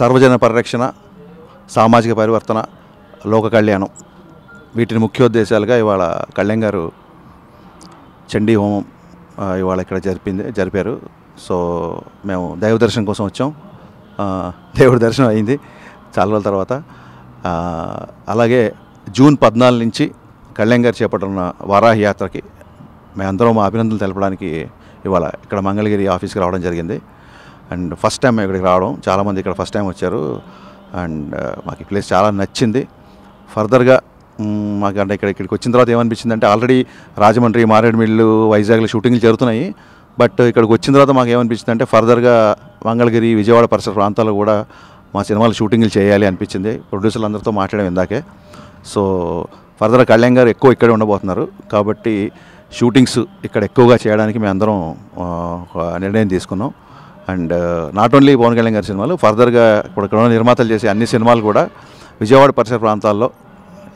సర్వజన పరిరక్షణ సామాజిక పరివర్తన లోక కళ్యాణం వీటిని ముఖ్యోద్దేశాలుగా ఇవాళ కళ్యాణ్ గారు చండీ హోమం ఇవాళ ఇక్కడ జరిపింది జరిపారు సో మేము దైవ దర్శనం కోసం వచ్చాం దేవుడి దర్శనం అయింది చాలా రోజుల తర్వాత అలాగే జూన్ పద్నాలుగు నుంచి కళ్యాణ్ గారు చేపట్టిన వారాహి యాత్రకి మేమందరం మా అభినందనలు తెలపడానికి ఇవాళ ఇక్కడ మంగళగిరి ఆఫీస్కి రావడం జరిగింది అండ్ ఫస్ట్ టైం ఇక్కడికి రావడం చాలామంది ఇక్కడ ఫస్ట్ టైం వచ్చారు అండ్ మాకు ఈ ప్లేస్ చాలా నచ్చింది ఫర్దర్గా మాకు అంటే ఇక్కడ ఇక్కడికి వచ్చిన తర్వాత ఏమనిపించింది అంటే ఆల్రెడీ రాజమండ్రి మారేడుమిల్లు వైజాగ్లో షూటింగ్లు జరుగుతున్నాయి బట్ ఇక్కడికి వచ్చిన తర్వాత మాకు ఏమనిపించింది అంటే ఫర్దర్గా మంగళగిరి విజయవాడ పరిసర ప్రాంతాల్లో కూడా మా సినిమాలు షూటింగ్లు చేయాలి అనిపించింది ప్రొడ్యూసర్లు అందరితో ఇందాకే సో ఫర్దర్ కళ్యాణ్ గారు ఎక్కువ ఇక్కడే ఉండబోతున్నారు కాబట్టి షూటింగ్స్ ఇక్కడ ఎక్కువగా చేయడానికి మేమందరం నిర్ణయం తీసుకున్నాం and uh, not only Pawan Kalyan గారి సినిమాలు ఫర్దర్గా ఇప్పుడు నిర్మాతలు చేసే అన్ని సినిమాలు కూడా విజయవాడ పరిసర ప్రాంతాల్లో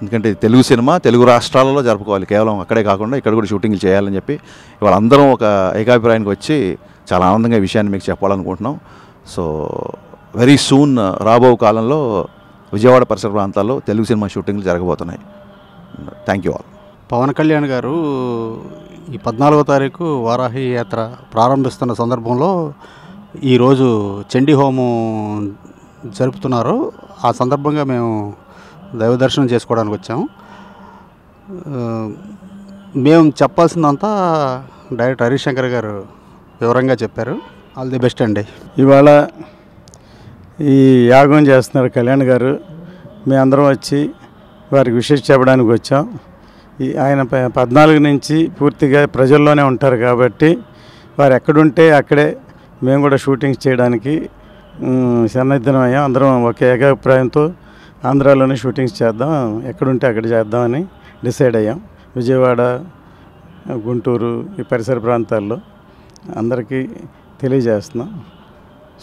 ఎందుకంటే తెలుగు సినిమా తెలుగు రాష్ట్రాలలో జరుపుకోవాలి కేవలం అక్కడే కాకుండా ఇక్కడ కూడా షూటింగ్లు చేయాలని చెప్పి ఇవాళ అందరం ఒక ఏకాభిప్రాయానికి వచ్చి చాలా ఆనందంగా ఈ విషయాన్ని మీకు చెప్పాలనుకుంటున్నాం సో వెరీ సూన్ uh, రాబో కాలంలో విజయవాడ పరిసర ప్రాంతాల్లో తెలుగు సినిమా షూటింగ్లు జరగబోతున్నాయి thank you all Pawan Kalyan garu ఈ పద్నాలుగో తారీఖు వారాహి యాత్ర ప్రారంభిస్తున్న సందర్భంలో ఈరోజు చండీ హోము జరుపుతున్నారు ఆ సందర్భంగా మేము దైవ దర్శనం చేసుకోవడానికి వచ్చాము మేము చెప్పాల్సిందంతా డైరెక్ట్ హరిశంకర్ గారు వివరంగా చెప్పారు ఆల్ ది బెస్ట్ అండి ఇవాళ ఈ యాగం చేస్తున్నారు కళ్యాణ్ గారు మేము అందరం వచ్చి వారికి విషయం చెప్పడానికి వచ్చాం ఈ ఆయన పద్నాలుగు నుంచి పూర్తిగా ప్రజల్లోనే ఉంటారు కాబట్టి వారు ఎక్కడుంటే అక్కడే మేము కూడా షూటింగ్స్ చేయడానికి సన్నిహితమయ్యాం అందరం ఒక ఏకాభిప్రాయంతో ఆంధ్రాలోనే షూటింగ్స్ చేద్దాం ఎక్కడుంటే అక్కడ చేద్దామని డిసైడ్ అయ్యాం విజయవాడ గుంటూరు ఈ పరిసర ప్రాంతాల్లో అందరికీ తెలియజేస్తున్నాం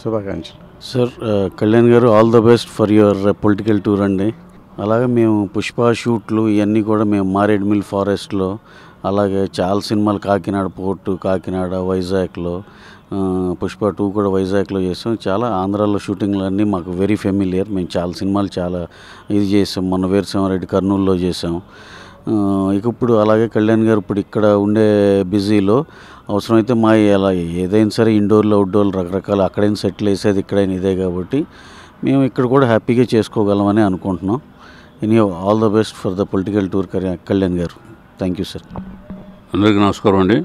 శుభాకాంక్షలు sir Kalyan garu all the best for your political tour అండి అలాగే మేము పుష్ప షూట్లు ఇవన్నీ కూడా మేము మిల్ ఫారెస్ట్లో అలాగే చాలా సినిమాలు కాకినాడ పోర్టు కాకినాడ వైజాగ్లో పుష్ప టూ కూడా వైజాగ్లో చేసాం చాలా ఆంధ్రాలో షూటింగ్లు అన్నీ మాకు వెరీ ఫెమిలియర్ మేము చాలా సినిమాలు చాలా ఇది చేసాం మొన్న వీరసింహారెడ్డి కర్నూలులో చేసాం ఇక ఇప్పుడు అలాగే కళ్యాణ్ గారు ఇప్పుడు ఇక్కడ ఉండే బిజీలో అవసరమైతే మా ఎలా ఏదైనా సరే ఇండోర్లో అవుట్డోర్లు రకరకాల అక్కడైనా సెటిల్ వేసేది ఇక్కడైనా ఇదే కాబట్టి మేము ఇక్కడ కూడా హ్యాపీగా చేసుకోగలమని అనుకుంటున్నాం any all the best for the political tour Kalyan garu thank you sir అందరికీ నమస్కారం అండి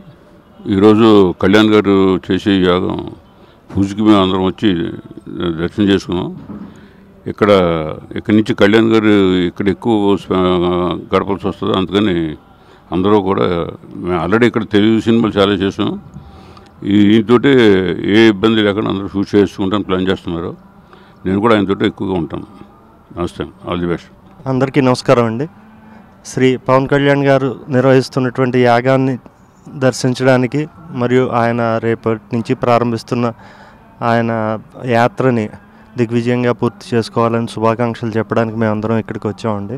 ఈరోజు కళ్యాణ్ గారు చేసే యాగం పూజకి మేము అందరం వచ్చి దర్శనం చేసుకున్నాం ఇక్కడ ఇక్కడి నుంచి కళ్యాణ్ గారు ఇక్కడ ఎక్కువ గడపాల్సి వస్తుంది అందుకని అందరూ కూడా మేము ఆల్రెడీ ఇక్కడ తెలుగు సినిమాలు చాలా చేసాం దీంతో ఏ ఇబ్బంది లేకుండా అందరూ షూట్ చేసుకుంటాను ప్లాన్ చేస్తున్నారు నేను కూడా తోటే ఎక్కువగా ఉంటాను నమస్తే ఆల్ ది బెస్ట్ అందరికీ నమస్కారం అండి శ్రీ పవన్ కళ్యాణ్ గారు నిర్వహిస్తున్నటువంటి యాగాన్ని దర్శించడానికి మరియు ఆయన రేపటి నుంచి ప్రారంభిస్తున్న ఆయన యాత్రని దిగ్విజయంగా పూర్తి చేసుకోవాలని శుభాకాంక్షలు చెప్పడానికి మేమందరం ఇక్కడికి వచ్చామండి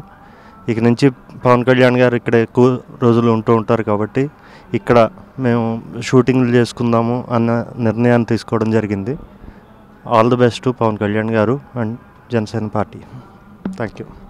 ఇక నుంచి పవన్ కళ్యాణ్ గారు ఇక్కడ ఎక్కువ రోజులు ఉంటూ ఉంటారు కాబట్టి ఇక్కడ మేము షూటింగ్లు చేసుకుందాము అన్న నిర్ణయాన్ని తీసుకోవడం జరిగింది all the best to Pound Kalyan Garu and Jensen Party. Thank you.